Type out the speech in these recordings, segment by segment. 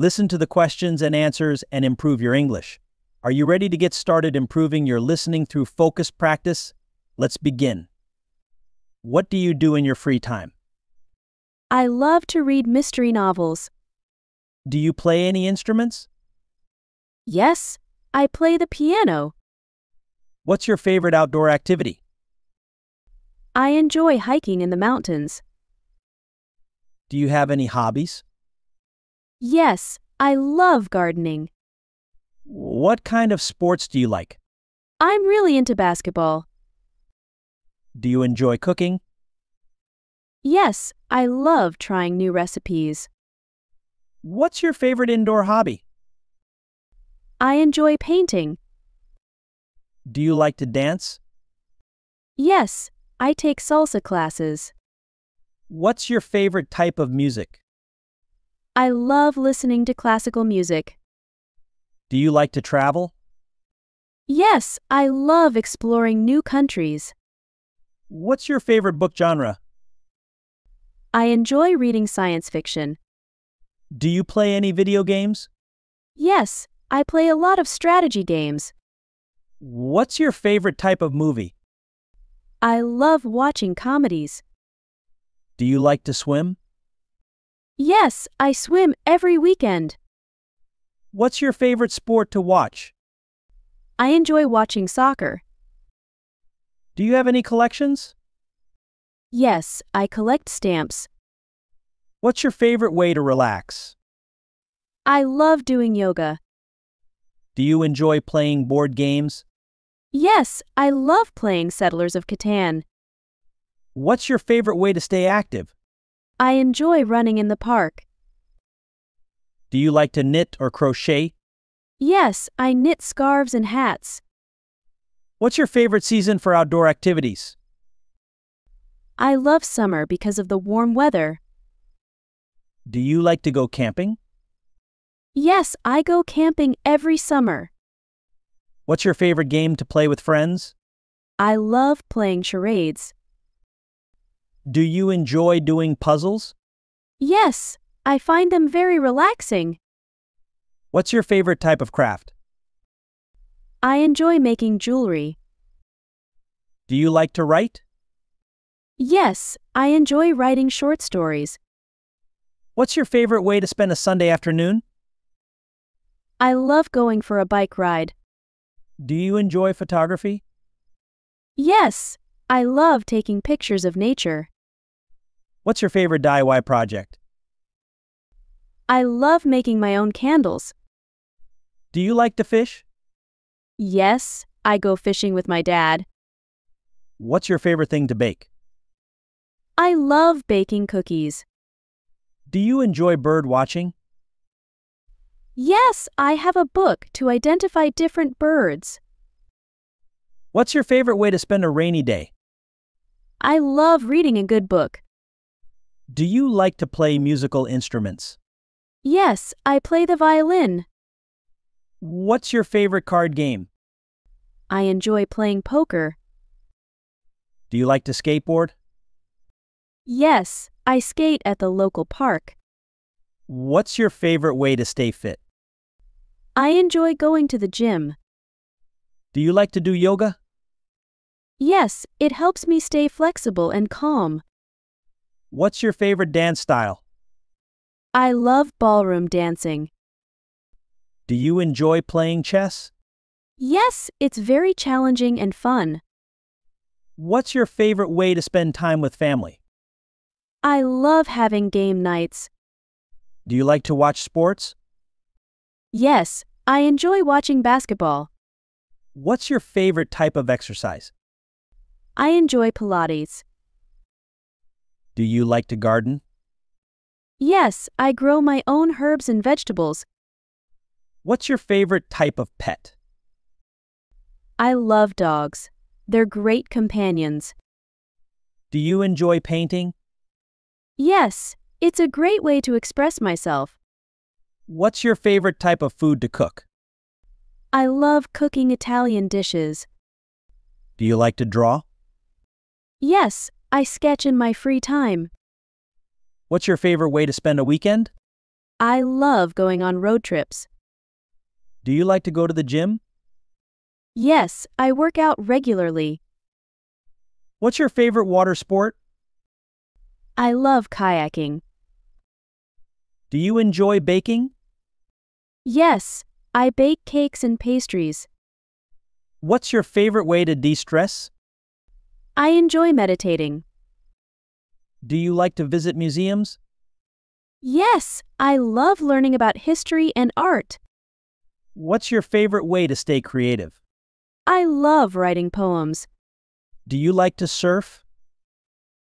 Listen to the questions and answers and improve your English. Are you ready to get started improving your listening through focused practice? Let's begin. What do you do in your free time? I love to read mystery novels. Do you play any instruments? Yes, I play the piano. What's your favorite outdoor activity? I enjoy hiking in the mountains. Do you have any hobbies? Yes, I love gardening. What kind of sports do you like? I'm really into basketball. Do you enjoy cooking? Yes, I love trying new recipes. What's your favorite indoor hobby? I enjoy painting. Do you like to dance? Yes, I take salsa classes. What's your favorite type of music? I love listening to classical music. Do you like to travel? Yes, I love exploring new countries. What's your favorite book genre? I enjoy reading science fiction. Do you play any video games? Yes, I play a lot of strategy games. What's your favorite type of movie? I love watching comedies. Do you like to swim? Yes, I swim every weekend. What's your favorite sport to watch? I enjoy watching soccer. Do you have any collections? Yes, I collect stamps. What's your favorite way to relax? I love doing yoga. Do you enjoy playing board games? Yes, I love playing Settlers of Catan. What's your favorite way to stay active? I enjoy running in the park. Do you like to knit or crochet? Yes, I knit scarves and hats. What's your favorite season for outdoor activities? I love summer because of the warm weather. Do you like to go camping? Yes, I go camping every summer. What's your favorite game to play with friends? I love playing charades. Do you enjoy doing puzzles? Yes, I find them very relaxing. What's your favorite type of craft? I enjoy making jewelry. Do you like to write? Yes, I enjoy writing short stories. What's your favorite way to spend a Sunday afternoon? I love going for a bike ride. Do you enjoy photography? Yes, I love taking pictures of nature. What's your favorite DIY project? I love making my own candles. Do you like to fish? Yes, I go fishing with my dad. What's your favorite thing to bake? I love baking cookies. Do you enjoy bird watching? Yes, I have a book to identify different birds. What's your favorite way to spend a rainy day? I love reading a good book. Do you like to play musical instruments? Yes, I play the violin. What's your favorite card game? I enjoy playing poker. Do you like to skateboard? Yes, I skate at the local park. What's your favorite way to stay fit? I enjoy going to the gym. Do you like to do yoga? Yes, it helps me stay flexible and calm. What's your favorite dance style? I love ballroom dancing. Do you enjoy playing chess? Yes, it's very challenging and fun. What's your favorite way to spend time with family? I love having game nights. Do you like to watch sports? Yes, I enjoy watching basketball. What's your favorite type of exercise? I enjoy Pilates. Do you like to garden? Yes, I grow my own herbs and vegetables. What's your favorite type of pet? I love dogs. They're great companions. Do you enjoy painting? Yes, it's a great way to express myself. What's your favorite type of food to cook? I love cooking Italian dishes. Do you like to draw? Yes, I sketch in my free time. What's your favorite way to spend a weekend? I love going on road trips. Do you like to go to the gym? Yes, I work out regularly. What's your favorite water sport? I love kayaking. Do you enjoy baking? Yes, I bake cakes and pastries. What's your favorite way to de stress? I enjoy meditating. Do you like to visit museums? Yes, I love learning about history and art. What's your favorite way to stay creative? I love writing poems. Do you like to surf?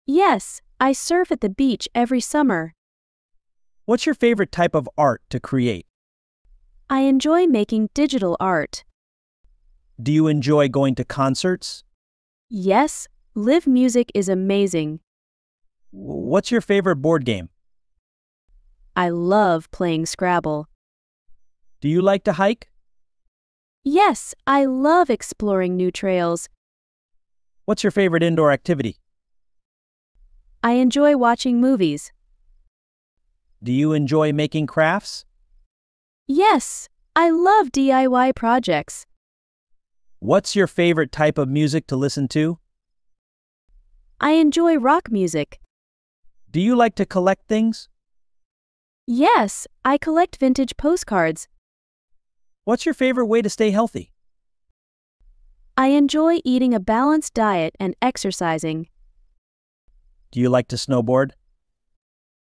Yes, I surf at the beach every summer. What's your favorite type of art to create? I enjoy making digital art. Do you enjoy going to concerts? Yes, Live music is amazing. What's your favorite board game? I love playing Scrabble. Do you like to hike? Yes, I love exploring new trails. What's your favorite indoor activity? I enjoy watching movies. Do you enjoy making crafts? Yes, I love DIY projects. What's your favorite type of music to listen to? I enjoy rock music. Do you like to collect things? Yes, I collect vintage postcards. What's your favorite way to stay healthy? I enjoy eating a balanced diet and exercising. Do you like to snowboard?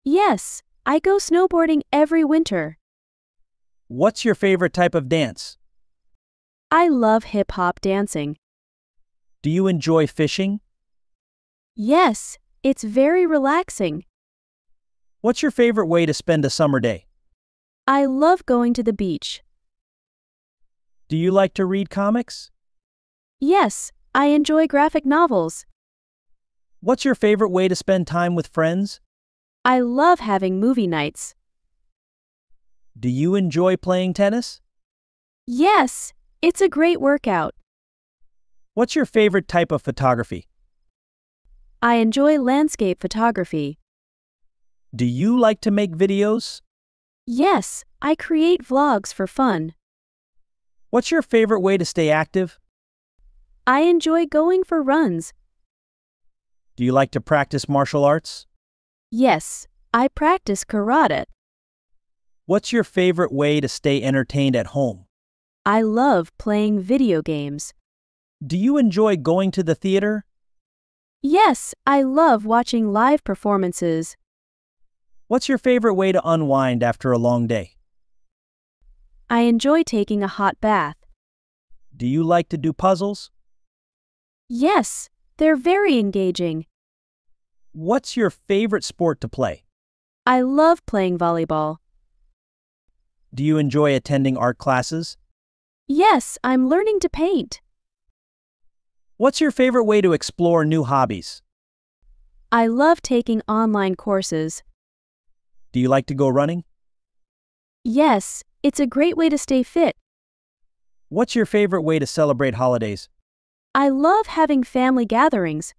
Yes, I go snowboarding every winter. What's your favorite type of dance? I love hip hop dancing. Do you enjoy fishing? Yes, it's very relaxing. What's your favorite way to spend a summer day? I love going to the beach. Do you like to read comics? Yes, I enjoy graphic novels. What's your favorite way to spend time with friends? I love having movie nights. Do you enjoy playing tennis? Yes, it's a great workout. What's your favorite type of photography? I enjoy landscape photography. Do you like to make videos? Yes, I create vlogs for fun. What's your favorite way to stay active? I enjoy going for runs. Do you like to practice martial arts? Yes, I practice karate. What's your favorite way to stay entertained at home? I love playing video games. Do you enjoy going to the theater? Yes, I love watching live performances. What's your favorite way to unwind after a long day? I enjoy taking a hot bath. Do you like to do puzzles? Yes, they're very engaging. What's your favorite sport to play? I love playing volleyball. Do you enjoy attending art classes? Yes, I'm learning to paint. What's your favorite way to explore new hobbies? I love taking online courses. Do you like to go running? Yes, it's a great way to stay fit. What's your favorite way to celebrate holidays? I love having family gatherings.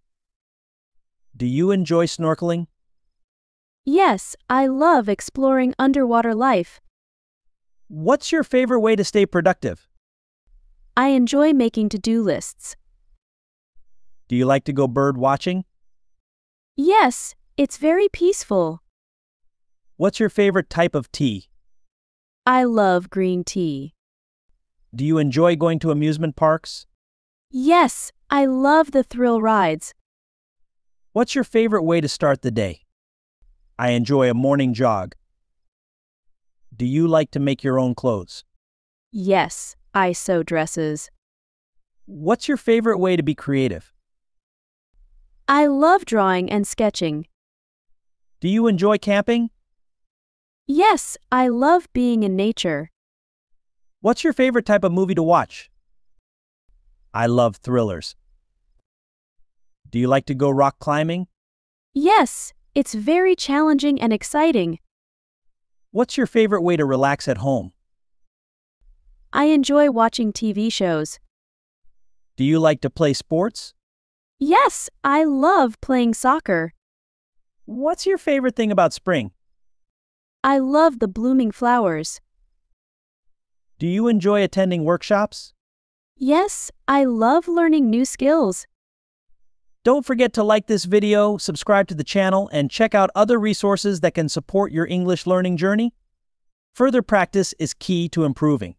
Do you enjoy snorkeling? Yes, I love exploring underwater life. What's your favorite way to stay productive? I enjoy making to-do lists. Do you like to go bird watching? Yes, it's very peaceful. What's your favorite type of tea? I love green tea. Do you enjoy going to amusement parks? Yes, I love the thrill rides. What's your favorite way to start the day? I enjoy a morning jog. Do you like to make your own clothes? Yes, I sew dresses. What's your favorite way to be creative? I love drawing and sketching. Do you enjoy camping? Yes, I love being in nature. What's your favorite type of movie to watch? I love thrillers. Do you like to go rock climbing? Yes, it's very challenging and exciting. What's your favorite way to relax at home? I enjoy watching TV shows. Do you like to play sports? Yes, I love playing soccer. What's your favorite thing about spring? I love the blooming flowers. Do you enjoy attending workshops? Yes, I love learning new skills. Don't forget to like this video, subscribe to the channel, and check out other resources that can support your English learning journey. Further practice is key to improving.